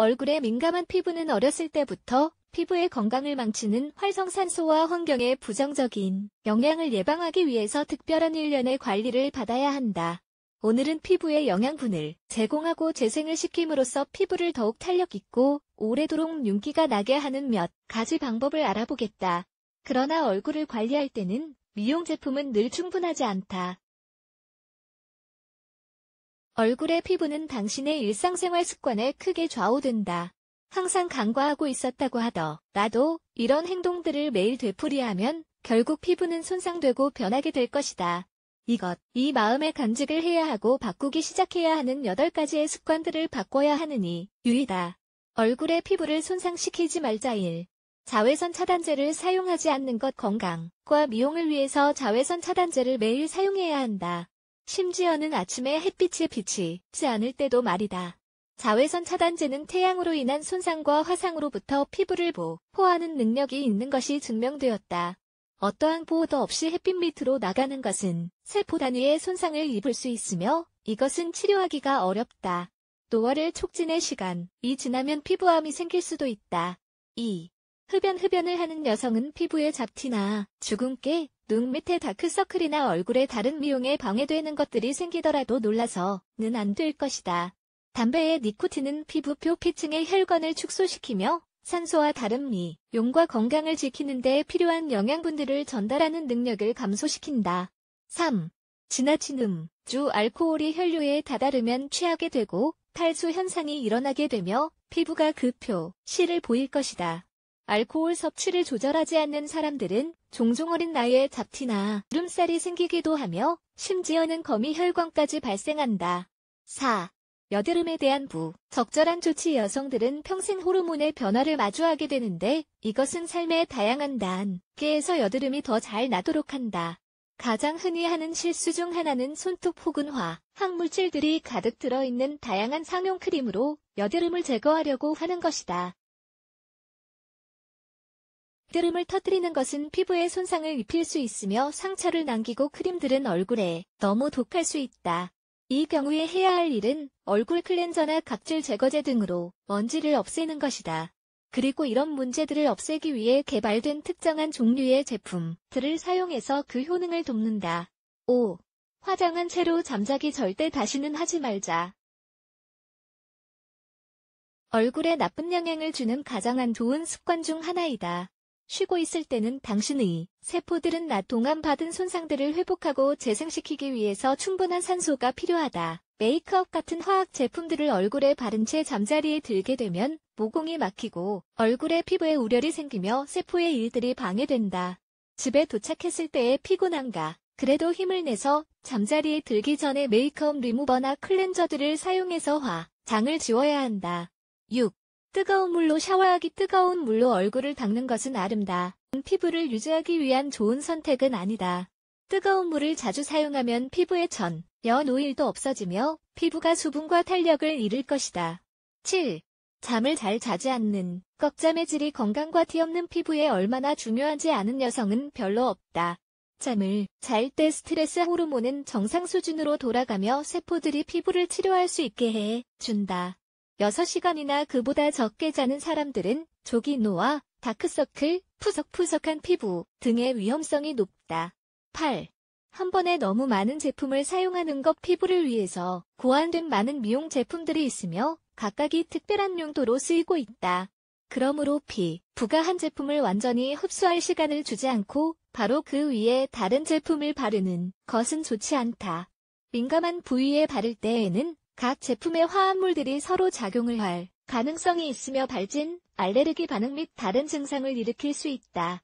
얼굴에 민감한 피부는 어렸을 때부터 피부의 건강을 망치는 활성산소와 환경에 부정적인 영향을 예방하기 위해서 특별한 일련의 관리를 받아야 한다. 오늘은 피부에 영양분을 제공하고 재생을 시킴으로써 피부를 더욱 탄력있고 오래도록 윤기가 나게 하는 몇 가지 방법을 알아보겠다. 그러나 얼굴을 관리할 때는 미용 제품은 늘 충분하지 않다. 얼굴의 피부는 당신의 일상생활 습관에 크게 좌우된다. 항상 간과하고 있었다고 하더. 나도 이런 행동들을 매일 되풀이하면 결국 피부는 손상되고 변하게 될 것이다. 이것, 이 마음의 간직을 해야 하고 바꾸기 시작해야 하는 8가지의 습관들을 바꿔야 하느니 유이다. 얼굴의 피부를 손상시키지 말자 1. 자외선 차단제를 사용하지 않는 것 건강과 미용을 위해서 자외선 차단제를 매일 사용해야 한다. 심지어는 아침에 햇빛에 비치지 않을 때도 말이다. 자외선 차단제는 태양으로 인한 손상과 화상으로부터 피부를 보호하는 능력이 있는 것이 증명되었다. 어떠한 보호도 없이 햇빛 밑으로 나가는 것은 세포 단위의 손상을 입을 수 있으며 이것은 치료하기가 어렵다. 노화를 촉진의 시간이 지나면 피부암이 생길 수도 있다. 2. 흡연 흡연을 하는 여성은 피부에 잡티나 주근깨, 눈 밑에 다크서클이나 얼굴에 다른 미용에 방해되는 것들이 생기더라도 놀라서는 안 될 것이다. 담배의 니코틴은 피부표 피층의 혈관을 축소시키며 산소와 다른 미, 용과 건강을 지키는 데 필요한 영양분들을 전달하는 능력을 감소시킨다. 3. 지나친 음, 주 알코올이 혈류에 다다르면 취하게 되고 탈수 현상이 일어나게 되며 피부가 그표, 실을 보일 것이다. 알코올 섭취를 조절하지 않는 사람들은 종종 어린 나이에 잡티나 주름살이 생기기도 하며 심지어는 거미혈관까지 발생한다. 4. 여드름에 대한 부 적절한 조치 여성들은 평생 호르몬의 변화를 마주하게 되는데 이것은 삶의 다양한 단계에서 여드름이 더 잘 나도록 한다. 가장 흔히 하는 실수 중 하나는 손톱 혹은 화, 항물질들이 가득 들어있는 다양한 상용 크림으로 여드름을 제거하려고 하는 것이다. 뜨름을 터뜨리는 것은 피부에 손상을 입힐 수 있으며 상처를 남기고 크림들은 얼굴에 너무 독할 수 있다. 이 경우에 해야 할 일은 얼굴 클렌저나 각질 제거제 등으로 먼지를 없애는 것이다. 그리고 이런 문제들을 없애기 위해 개발된 특정한 종류의 제품들을 사용해서 그 효능을 돕는다. 5. 화장한 채로 잠자기 절대 다시는 하지 말자. 얼굴에 나쁜 영향을 주는 가장 안 좋은 습관 중 하나이다. 쉬고 있을 때는 당신의 세포들은 나 동안 받은 손상들을 회복하고 재생시키기 위해서 충분한 산소가 필요하다. 메이크업 같은 화학 제품들을 얼굴에 바른 채 잠자리에 들게 되면 모공이 막히고 얼굴에 피부에 우려이 생기며 세포의 일들이 방해된다. 집에 도착했을 때의 피곤함과 그래도 힘을 내서 잠자리에 들기 전에 메이크업 리무버나 클렌저들을 사용해서 화, 장을 지워야 한다. 6. 뜨거운 물로 샤워하기 뜨거운 물로 얼굴을 닦는 것은 아름다. 피부를 유지하기 위한 좋은 선택은 아니다. 뜨거운 물을 자주 사용하면 피부에 전, 연 오일도 없어지며 피부가 수분과 탄력을 잃을 것이다. 7. 잠을 잘 자지 않는 꺽잠의 질이 건강과 티없는 피부에 얼마나 중요한지 아는 여성은 별로 없다. 잠을 잘 때 스트레스 호르몬은 정상 수준으로 돌아가며 세포들이 피부를 치료할 수 있게 해 준다. 6시간이나 그보다 적게 자는 사람들은 조기 노화, 다크서클, 푸석푸석한 피부 등의 위험성이 높다. 8. 한 번에 너무 많은 제품을 사용하는 것 피부를 위해서 고안된 많은 미용 제품들이 있으며 각각이 특별한 용도로 쓰이고 있다. 그러므로 피, 부가 한 제품을 완전히 흡수할 시간을 주지 않고 바로 그 위에 다른 제품을 바르는 것은 좋지 않다. 민감한 부위에 바를 때에는 각 제품의 화합물들이 서로 작용을 할 가능성이 있으며 발진, 알레르기 반응 및 다른 증상을 일으킬 수 있다.